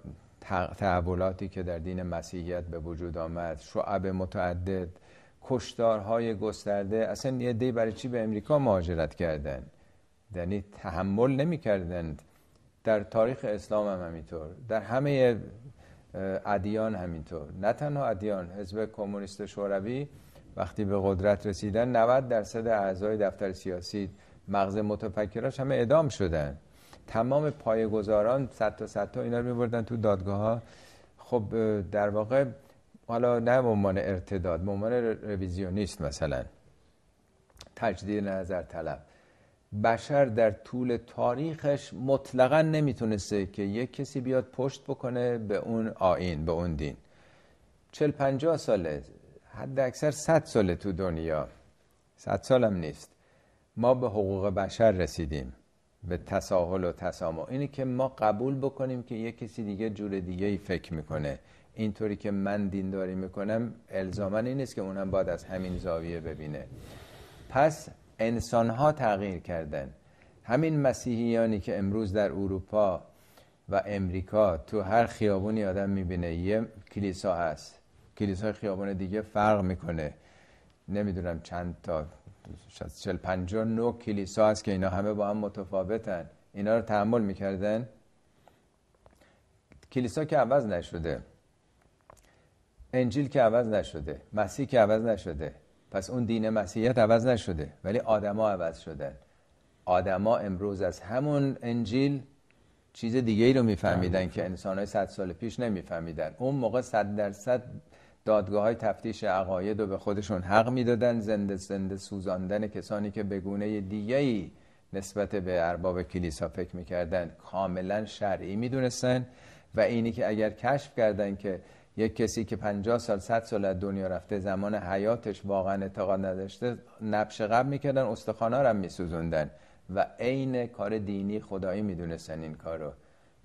تحولاتی که در دین مسیحیت به وجود آمد شعب متعدد کشتارهای گسترده اصلا یه دی برای چی به امریکا مهاجرت کردن یعنی تحمل نمیکردند در تاریخ اسلام هم همینطور در همه ادیان همینطور نه تنها ادیان حزب کمونیست شوروی وقتی به قدرت رسیدن 90 درصد اعضای دفتر سیاسی مغز متفکراش همه اعدام شدن تمام پایگزاران صد تا صد تا اینا رو میبردن تو دادگاه ها خب در واقع حالا نه به ارتداد به عنوان رویزیونیست مثلا تجدید نظر طلب بشر در طول تاریخش مطلقا نمیتونسته که یک کسی بیاد پشت بکنه به اون آین به اون دین چل پنجاه ساله حد اکثر صد ساله تو دنیا صد سالم نیست ما به حقوق بشر رسیدیم به تساهل و تسامح اینه که ما قبول بکنیم که یک کسی دیگه جور دیگه ای فکر میکنه اینطوری که من دینداری میکنم الزامن نیست که اونم باید از همین زاویه ببینه پس انسان ها تغییر کردن همین مسیحیانی که امروز در اروپا و امریکا تو هر خیابونی آدم میبینه یه کلیسا هست کلیسا خیابون دیگه فرق میکنه نمیدونم چند تا شاید چل نو کلیسا هست که اینا همه با هم متفاوتن اینا رو تحمل میکردن کلیسا که عوض نشده انجیل که عوض نشده مسیح که عوض نشده پس اون دین مسیحیت عوض نشده ولی آدما عوض شدن آدما امروز از همون انجیل چیز دیگه ای رو میفهمیدن که انسان های صد سال پیش نمیفهمیدن اون موقع صد درصد دادگاه های تفتیش عقاید رو به خودشون حق میدادن زنده زنده سوزاندن کسانی که به گونه دیگه ای نسبت به ارباب کلیسا فکر میکردن کاملا شرعی میدونستن و اینی که اگر کشف کردن که یک کسی که 50 سال 100 سال از دنیا رفته زمان حیاتش واقعا اعتقاد نداشته نبش قبل میکردن استخوانا رو هم میسوزوندن و عین کار دینی خدایی میدونستن این کار رو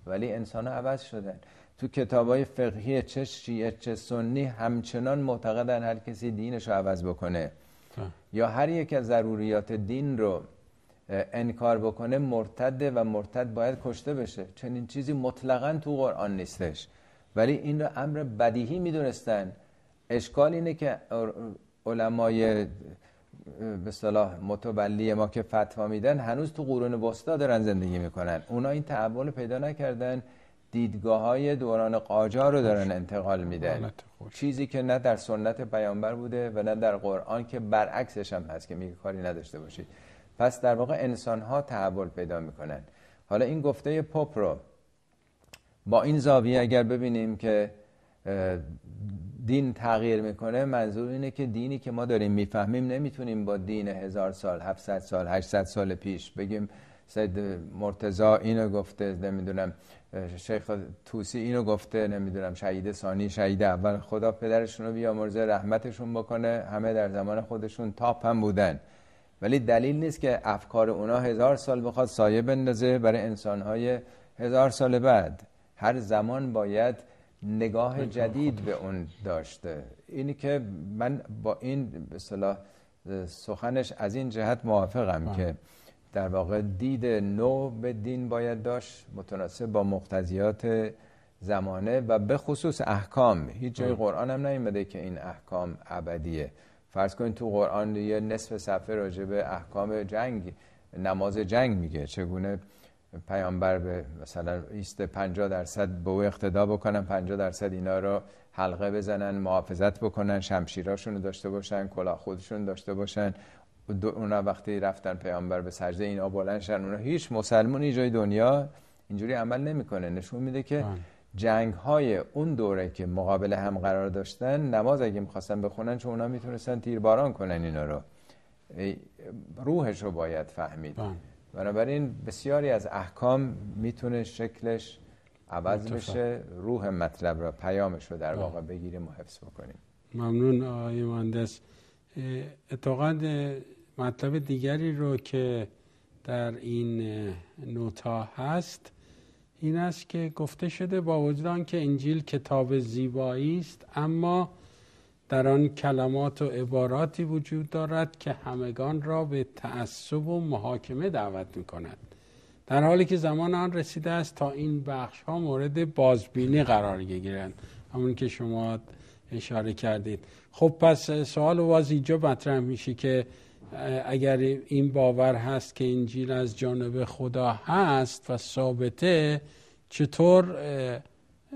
ولی انسان ها عوض شدن تو کتاب های فقهی چه شیعه چه سنی همچنان معتقدن هر کسی دینش رو عوض بکنه یا هر یک از ضروریات دین رو انکار بکنه مرتده و مرتد باید کشته بشه چنین چیزی مطلقا تو قرآن نیستش ولی این رو امر بدیهی میدونستن اشکال اینه که علمای به صلاح متولی ما که فتوا میدن هنوز تو قرون وسطا دارن زندگی میکنن اونا این تحول پیدا نکردن دیدگاه های دوران قاجار رو دارن انتقال میدن چیزی که نه در سنت پیامبر بوده و نه در قرآن که برعکسش هم هست که میگه کاری نداشته باشید پس در واقع انسان ها تحول پیدا میکنن حالا این گفته پاپ رو با این زاویه اگر ببینیم که دین تغییر میکنه منظور اینه که دینی که ما داریم میفهمیم نمیتونیم با دین هزار سال 700 سال 800 سال پیش بگیم سید مرتزا اینو گفته نمیدونم شیخ توسی اینو گفته نمیدونم شهید ثانی شهید اول خدا پدرشون رو بیامرزه رحمتشون بکنه همه در زمان خودشون تاپ هم بودن ولی دلیل نیست که افکار اونا هزار سال بخواد سایه بندازه برای انسانهای هزار سال بعد هر زمان باید نگاه جدید به اون داشته اینی که من با این صلاح سخنش از این جهت موافقم که در واقع دید نو به دین باید داشت متناسب با مقتضیات زمانه و به خصوص احکام هیچ جای قرآن هم که این احکام ابدیه فرض کنید تو قرآن یه نصف صفحه راجع به احکام جنگ نماز جنگ میگه چگونه پیامبر به مثلا ایست 50 درصد به او اقتدا بکنن 50 درصد اینا رو حلقه بزنن محافظت بکنن شمشیراشون رو داشته باشن کلا خودشون داشته باشن اونا وقتی رفتن پیامبر به سجده اینا بلند شن اونا هیچ مسلمونی جای دنیا اینجوری عمل نمیکنه نشون میده که بله. جنگ های اون دوره که مقابل هم قرار داشتن نماز اگه میخواستن بخونن چون اونا میتونستن تیرباران کنن اینا رو روحش رو باید فهمید بله. بنابراین بسیاری از احکام میتونه شکلش عوض بشه روح مطلب را پیامش رو در واقع بگیریم و حفظ بکنیم ممنون آقای مهندس اتفاقا مطلب دیگری رو که در این نوتا هست این است که گفته شده با وجود که انجیل کتاب زیبایی است اما در آن کلمات و عباراتی وجود دارد که همگان را به تعصب و محاکمه دعوت می کند در حالی که زمان آن رسیده است تا این بخش ها مورد بازبینی قرار گیرند همون که شما اشاره کردید خب پس سوال واز اینجا مطرح میشه که اگر این باور هست که انجیل از جانب خدا هست و ثابته چطور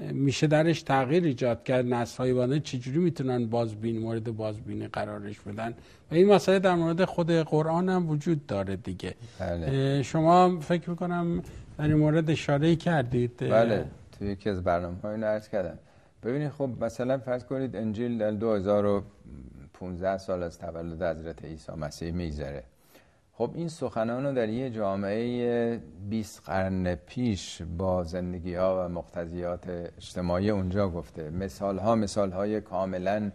میشه درش تغییر ایجاد کرد نسل بانه چجوری میتونن بازبین مورد بازبینی قرارش بدن و این مسئله در مورد خود قرآن هم وجود داره دیگه بله. شما فکر میکنم در این مورد اشاره کردید بله توی یکی از برنامه های کردم ببینید خب مثلا فرض کنید انجیل در 2015 سال از تولد حضرت عیسی مسیح میگذره خب این سخنان رو در یه جامعه 20 قرن پیش با زندگی ها و مقتضیات اجتماعی اونجا گفته مثال ها مثال های کاملا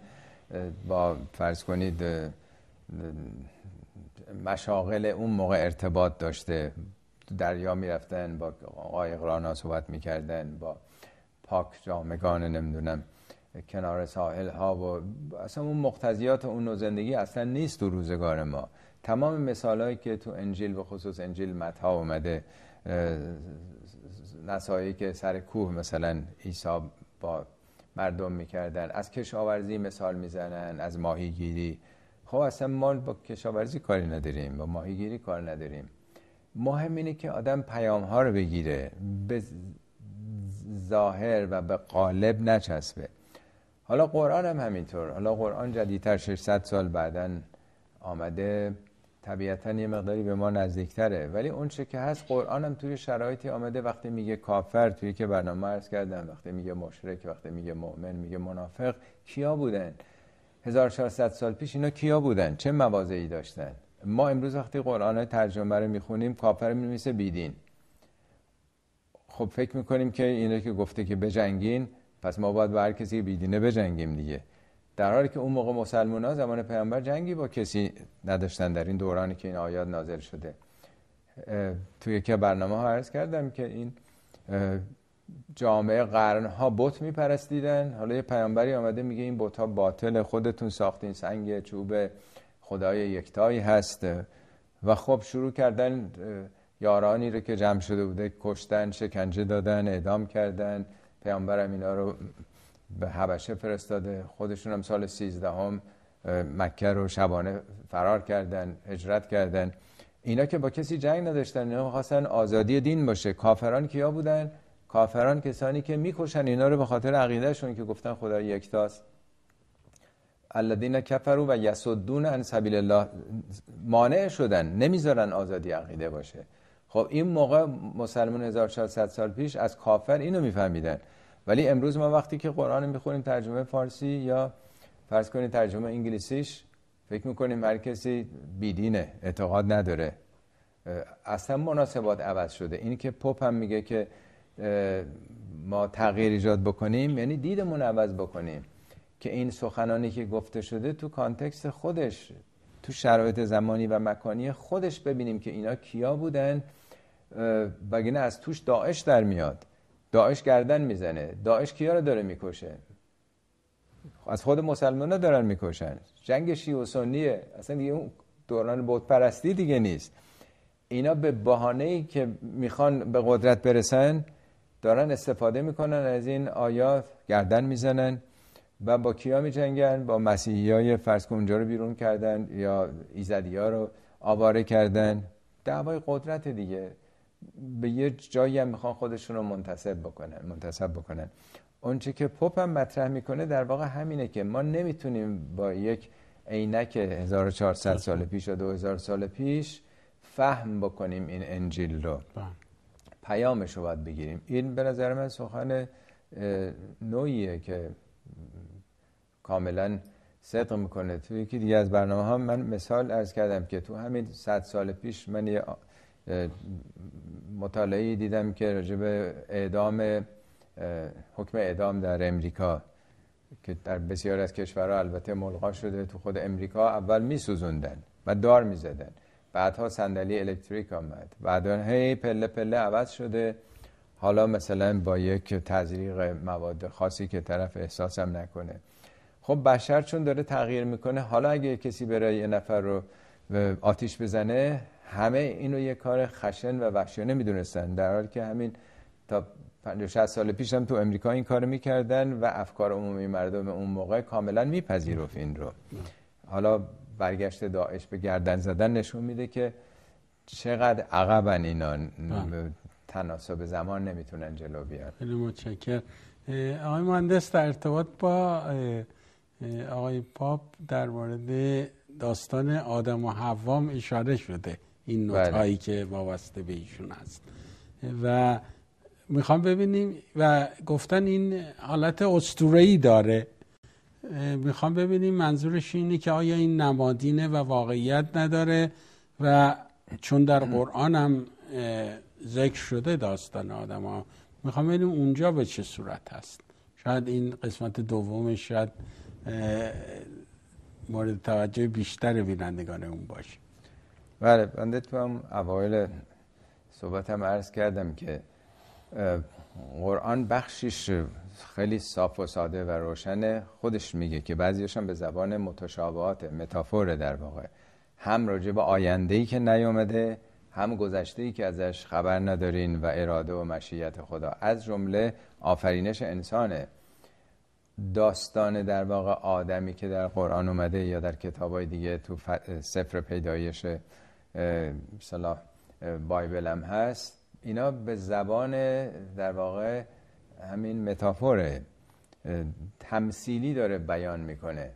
با فرض کنید مشاغل اون موقع ارتباط داشته دریا میرفتن با قایق رانا صحبت میکردن با پاک جامگان نمیدونم کنار ساحل ها و اصلا اون مقتضیات اون زندگی اصلا نیست در روزگار ما تمام هایی که تو انجیل به خصوص انجیل متا اومده نسایی که سر کوه مثلا عیسی با مردم میکردن از کشاورزی مثال میزنن از ماهیگیری خب اصلا ما با کشاورزی کاری نداریم با ماهیگیری کار نداریم مهم اینه که آدم پیام ها رو بگیره به ظاهر و به قالب نچسبه حالا قرآن هم همینطور حالا قرآن جدیدتر 600 سال بعدن آمده طبیعتا یه مقداری به ما نزدیکتره ولی اون چه که هست قرآن هم توی شرایطی آمده وقتی میگه کافر توی که برنامه عرض کردن وقتی میگه مشرک وقتی میگه مؤمن میگه منافق کیا بودن 1400 سال پیش اینا کیا بودن چه ای داشتن ما امروز وقتی قرآن های ترجمه رو میخونیم کافر میمیسه بیدین خب فکر میکنیم که اینا که گفته که بجنگین پس ما باید به هر کسی بیدینه بجنگیم دیگه در حالی که اون موقع مسلمان ها زمان پیامبر جنگی با کسی نداشتن در این دورانی که این آیات نازل شده توی یکی برنامه ها عرض کردم که این جامعه قرن قرنها بت میپرستیدن حالا یه پیامبری آمده میگه این بت ها باطل خودتون ساختین سنگ چوب خدای یکتایی هست و خب شروع کردن یارانی رو که جمع شده بوده کشتن شکنجه دادن اعدام کردن پیامبرم اینا رو به حبشه فرستاده خودشون هم سال هم مکه رو شبانه فرار کردن هجرت کردن اینا که با کسی جنگ نداشتن اینا خواستن آزادی دین باشه کافران کیا بودن کافران کسانی که میکشن اینا رو به خاطر عقیدهشون که گفتن خدا یکتاست الذین کفروا و یسدون عن سبیل الله مانع شدن نمیذارن آزادی عقیده باشه خب این موقع مسلمان 1400 سال پیش از کافر اینو میفهمیدن ولی امروز ما وقتی که قرآن میخونیم ترجمه فارسی یا فرض کنید ترجمه انگلیسیش فکر میکنیم هر کسی بیدینه اعتقاد نداره اصلا مناسبات عوض شده این که پوپ هم میگه که ما تغییر ایجاد بکنیم یعنی دیدمون عوض بکنیم که این سخنانی که گفته شده تو کانتکست خودش تو شرایط زمانی و مکانی خودش ببینیم که اینا کیا بودن وگرنه از توش داعش در میاد داعش گردن میزنه داعش کیا رو داره میکشه از خود مسلمان ها دارن میکشن جنگ شی و سنیه اصلا دیگه اون دوران بود پرستی دیگه نیست اینا به بحانه که میخوان به قدرت برسن دارن استفاده میکنن از این آیات گردن میزنن و با کیا میجنگن با مسیحی های رو بیرون کردن یا ایزدی ها رو آواره کردن دعوای قدرت دیگه به یه جایی هم میخوان خودشون رو منتصب بکنن منتصب بکنن اونچه که پپ هم مطرح میکنه در واقع همینه که ما نمیتونیم با یک عینک 1400 بله. سال پیش و 2000 سال پیش فهم بکنیم این انجیل رو بله. پیامش رو باید بگیریم این به نظر من سخن نوعیه که کاملا صدق میکنه توی یکی دیگه از برنامه ها من مثال ارز کردم که تو همین 100 سال پیش من یه مطالعه دیدم که راجب اعدام حکم اعدام در امریکا که در بسیار از کشورها البته ملغا شده تو خود امریکا اول میسوزوندن و دار میزدن بعدها صندلی الکتریک آمد بعدا هی پله پله عوض شده حالا مثلا با یک تزریق مواد خاصی که طرف احساسم نکنه خب بشر چون داره تغییر میکنه حالا اگه کسی برای یه نفر رو آتیش بزنه همه اینو یه کار خشن و وحشیانه میدونستن در حالی که همین تا 50 سال پیش هم تو امریکا این کارو میکردن و افکار عمومی مردم اون موقع کاملا میپذیرفت این رو حالا برگشت داعش به گردن زدن نشون میده که چقدر عقبن اینا تناسب زمان نمیتونن جلو بیان خیلی متشکر آقای مهندس در ارتباط با آقای پاپ در مورد داستان آدم و حوام اشاره شده این بله. نوت هایی که وابسته به ایشون است و میخوام ببینیم و گفتن این حالت استورهی داره میخوام ببینیم منظورش اینه که آیا این نمادینه و واقعیت نداره و چون در قرآن هم ذکر شده داستان آدم ها میخوام ببینیم اونجا به چه صورت هست شاید این قسمت دومش شاید مورد توجه بیشتر بینندگان اون باشه بله بنده تو هم اوایل هم عرض کردم که قرآن بخشیش خیلی صاف و ساده و روشن خودش میگه که بعضیش هم به زبان متشابهات متافوره در واقع هم راجع به آینده ای که نیومده هم گذشته ای که ازش خبر ندارین و اراده و مشیت خدا از جمله آفرینش انسانه داستان در واقع آدمی که در قرآن اومده یا در کتابای دیگه تو سفر پیدایش مثلا بایبل هم هست اینا به زبان در واقع همین متافوره تمثیلی داره بیان میکنه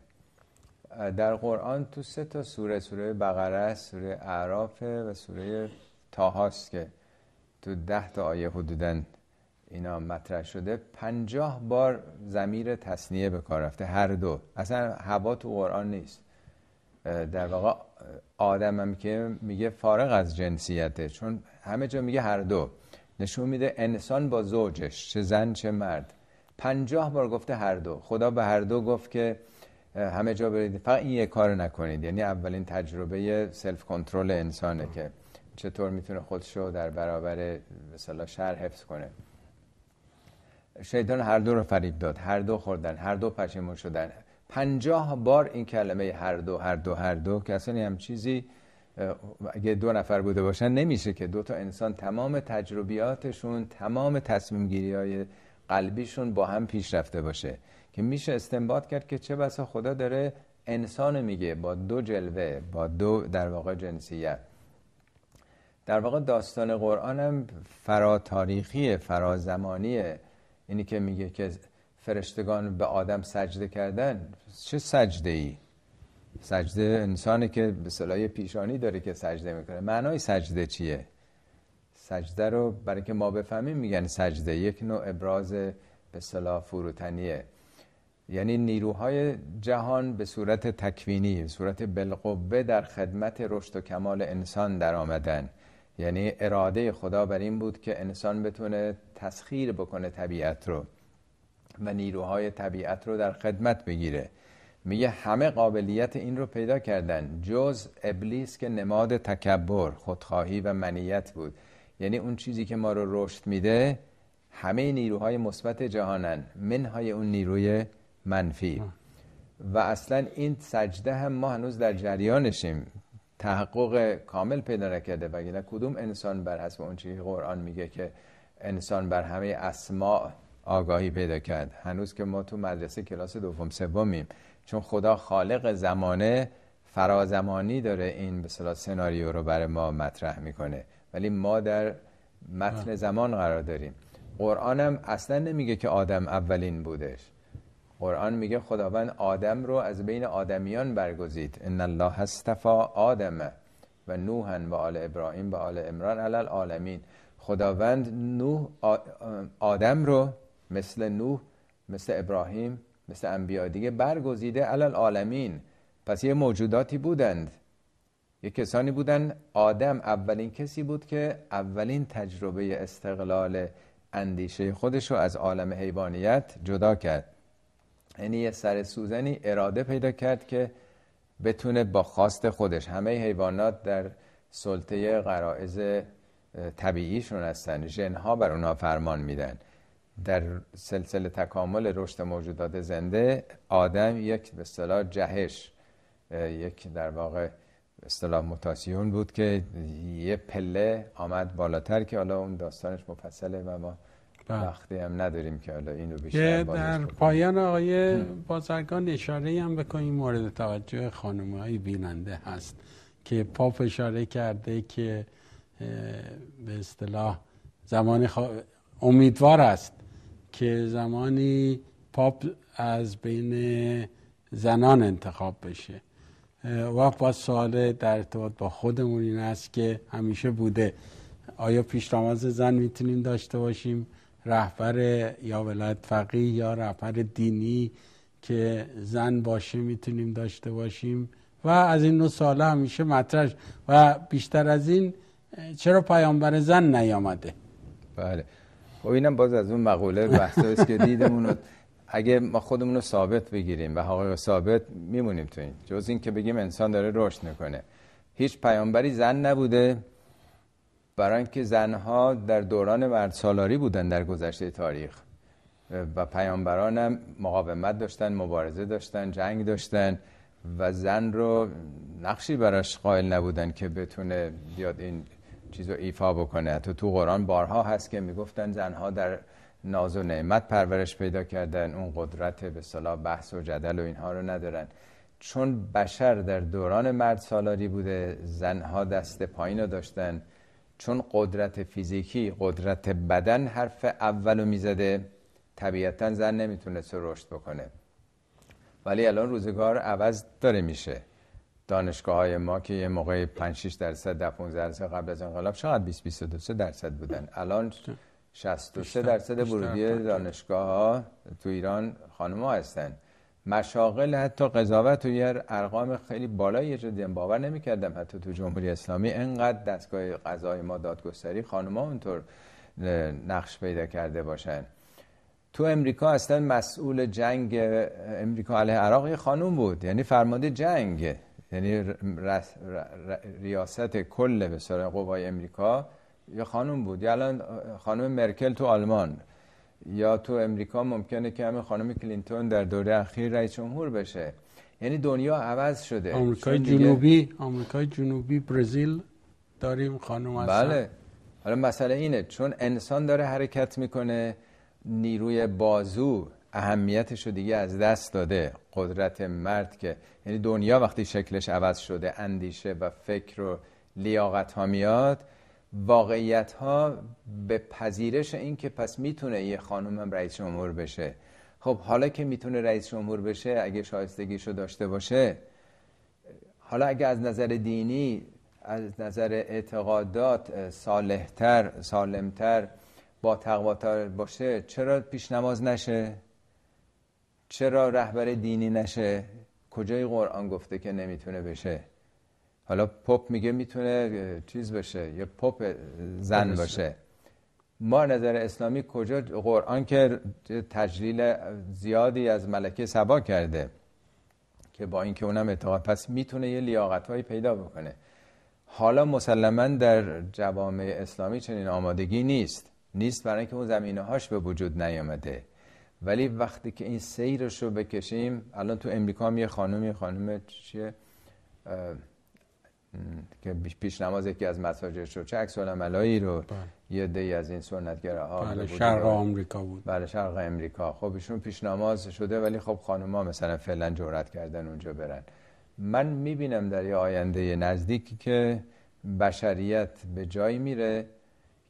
در قرآن تو سه تا سوره سوره بقره سوره اعراف و سوره تاهاست که تو ده تا آیه حدودا اینا مطرح شده پنجاه بار زمیر تصنیه به کار رفته هر دو اصلا هوا تو قرآن نیست در واقع آدمم که میگه فارغ از جنسیته چون همه جا میگه هر دو نشون میده انسان با زوجش چه زن چه مرد پنجاه بار گفته هر دو خدا به هر دو گفت که همه جا برید فقط این یه کار نکنید یعنی اولین تجربه سلف کنترل انسانه که چطور میتونه خودشو در برابر مثلا شهر حفظ کنه شیطان هر دو رو فریب داد هر دو خوردن هر دو پشیمون شدن پنجاه بار این کلمه هر دو هر دو هر دو کسانی هم چیزی اگه دو نفر بوده باشن نمیشه که دو تا انسان تمام تجربیاتشون تمام تصمیم گیری های قلبیشون با هم پیش رفته باشه که میشه استنباط کرد که چه بسا خدا داره انسان میگه با دو جلوه با دو در واقع جنسیت در واقع داستان قرآن هم فرا تاریخیه فرا زمانیه اینی که میگه که فرشتگان به آدم سجده کردن چه سجده ای سجده انسانی که به صلاح پیشانی داره که سجده میکنه معنای سجده چیه سجده رو برای که ما بفهمیم میگن سجده یک نوع ابراز به صلاح فروتنیه یعنی نیروهای جهان به صورت تکوینی به صورت بالقوه در خدمت رشد و کمال انسان در آمدن یعنی اراده خدا بر این بود که انسان بتونه تسخیر بکنه طبیعت رو و نیروهای طبیعت رو در خدمت بگیره میگه همه قابلیت این رو پیدا کردن جز ابلیس که نماد تکبر خودخواهی و منیت بود یعنی اون چیزی که ما رو رشد میده همه نیروهای مثبت جهانن منهای اون نیروی منفی و اصلا این سجده هم ما هنوز در جریانشیم تحقق کامل پیدا نکرده و کدوم انسان بر حسب اون چیزی قرآن میگه که انسان بر همه اسماع آگاهی پیدا کرد هنوز که ما تو مدرسه کلاس دوم سومیم چون خدا خالق زمانه فرازمانی داره این به سناریو رو برای ما مطرح میکنه ولی ما در متن زمان قرار داریم قرآن هم اصلا نمیگه که آدم اولین بودش قرآن میگه خداوند آدم رو از بین آدمیان برگزید ان الله استفا آدم و نوحا و آل ابراهیم و آل عمران علی خداوند نوح آدم رو مثل نوح مثل ابراهیم مثل انبیا دیگه برگزیده علل عالمین پس یه موجوداتی بودند یه کسانی بودن آدم اولین کسی بود که اولین تجربه استقلال اندیشه خودش رو از عالم حیوانیت جدا کرد یعنی یه سر سوزنی اراده پیدا کرد که بتونه با خواست خودش همه حیوانات در سلطه قرائز طبیعیشون هستن جنها بر اونها فرمان میدن در سلسله تکامل رشد موجودات زنده آدم یک به اصطلاح جهش یک در واقع اصطلاح متاسیون بود که یه پله آمد بالاتر که حالا اون داستانش مفصله و ما بله. وقتی هم نداریم که حالا اینو بیشتر در پایان آقای بازرگان اشاره هم بکنیم مورد توجه خانم های بیننده هست که پاپ اشاره کرده که به اصطلاح زمان امیدوار است که زمانی پاپ از بین زنان انتخاب بشه و با سوال در ارتباط با خودمون این است که همیشه بوده آیا پیشتاماز زن میتونیم داشته باشیم رهبر یا ولایت فقیه یا رهبر دینی که زن باشه میتونیم داشته باشیم و از این نوع ساله همیشه مطرح و بیشتر از این چرا پیامبر زن نیامده بله و خب اینم باز از اون مقوله بحث است که دیدمون اگه ما خودمون رو ثابت بگیریم و حقایق ثابت میمونیم تو این جز این که بگیم انسان داره رشد میکنه هیچ پیامبری زن نبوده برای اینکه زنها در دوران مردسالاری بودن در گذشته تاریخ و پیامبران هم مقاومت داشتن مبارزه داشتن جنگ داشتن و زن رو نقشی براش قائل نبودن که بتونه بیاد این چیز رو ایفا بکنه تو تو قرآن بارها هست که میگفتن زنها در ناز و نعمت پرورش پیدا کردن اون قدرت به صلاح بحث و جدل و اینها رو ندارن چون بشر در دوران مرد سالاری بوده زنها دست پایین رو داشتن چون قدرت فیزیکی قدرت بدن حرف اول رو میزده طبیعتا زن نمیتونست رشد بکنه ولی الان روزگار عوض داره میشه دانشگاه های ما که یه موقع 5 6 درصد 10 15 درصد قبل از انقلاب شاید 20 22 درصد بودن الان 63 درصد ورودی دانشگاه ها تو ایران خانم ها هستن مشاغل حتی قضاوت و یه ارقام خیلی بالایی جدیم باور نمیکردم حتی تو جمهوری اسلامی انقدر دستگاه قضای ما دادگستری خانم ها اونطور نقش پیدا کرده باشن تو امریکا اصلا مسئول جنگ امریکا علیه عراق یه خانوم بود یعنی فرمانده جنگ یعنی ریاست کل به سر قوای امریکا یه خانم بود یا الان خانم مرکل تو آلمان یا تو امریکا ممکنه که همه خانم کلینتون در دوره اخیر رئیس جمهور بشه یعنی دنیا عوض شده آمریکای جنوبی آمریکای جنوبی برزیل داریم خانم اصلا بله حالا مسئله اینه چون انسان داره حرکت میکنه نیروی بازو اهمیتش رو دیگه از دست داده قدرت مرد که یعنی دنیا وقتی شکلش عوض شده اندیشه و فکر و لیاقت ها میاد واقعیت ها به پذیرش این که پس میتونه یه خانم هم رئیس جمهور بشه خب حالا که میتونه رئیس جمهور بشه اگه رو داشته باشه حالا اگه از نظر دینی از نظر اعتقادات صالحتر سالمتر با تقواتر باشه چرا پیش نماز نشه چرا رهبر دینی نشه کجای قرآن گفته که نمیتونه بشه حالا پپ میگه میتونه چیز بشه یا پاپ زن باشه ما نظر اسلامی کجا قرآن که تجلیل زیادی از ملکه سبا کرده که با اینکه اونم اعتقاد پس میتونه یه هایی پیدا بکنه حالا مسلما در جوامع اسلامی چنین آمادگی نیست نیست برای اینکه اون زمینه هاش به وجود نیامده ولی وقتی که این سیرش رو بکشیم الان تو امریکا هم یه خانمی خانم چیه که پیش نماز یکی از مساجدش رو چه عکس العملایی رو بله. یه دی از این ها بله شرق امریکا بود بله شرق امریکا خب ایشون پیش نماز شده ولی خب ها مثلا فعلا جورت کردن اونجا برن من میبینم در یه آینده نزدیکی که بشریت به جایی میره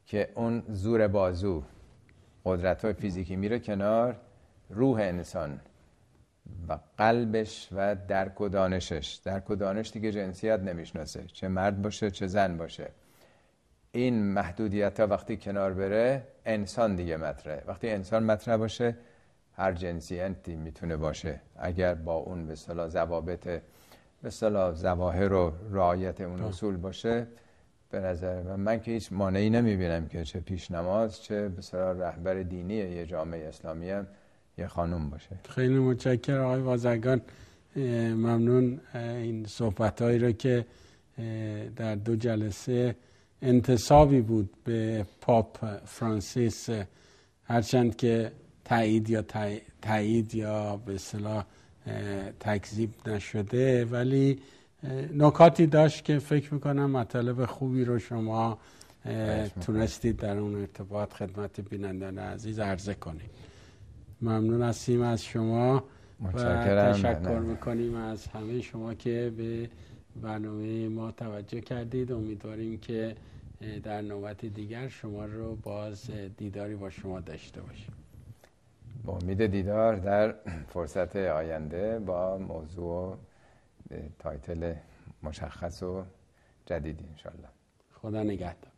که اون زور بازو قدرت های فیزیکی میره کنار روح انسان و قلبش و درک و دانشش درک و دانش دیگه جنسیت نمیشناسه چه مرد باشه چه زن باشه این محدودیت ها وقتی کنار بره انسان دیگه مطرحه وقتی انسان مطرح باشه هر جنسیتی میتونه باشه اگر با اون به صلاح ضوابط به صلاح زواهر و رعایت اون اصول باشه به نظر من من که هیچ مانعی نمیبینم که چه پیش نماز، چه به رهبر دینی یه جامعه اسلامی هم یه خانم باشه خیلی متشکر آقای وازگان ممنون این صحبت رو که در دو جلسه انتصابی بود به پاپ فرانسیس هرچند که تایید یا تایید یا به صلاح تکذیب نشده ولی نکاتی داشت که فکر میکنم مطالب خوبی رو شما تونستید در اون ارتباط خدمت بینندان عزیز عرضه کنید ممنون هستیم از شما و تشکر میکنیم از همه شما که به برنامه ما توجه کردید امیدواریم که در نوبت دیگر شما رو باز دیداری با شما داشته باشیم با امید دیدار در فرصت آینده با موضوع تایتل مشخص و جدید انشالله خدا نگهدار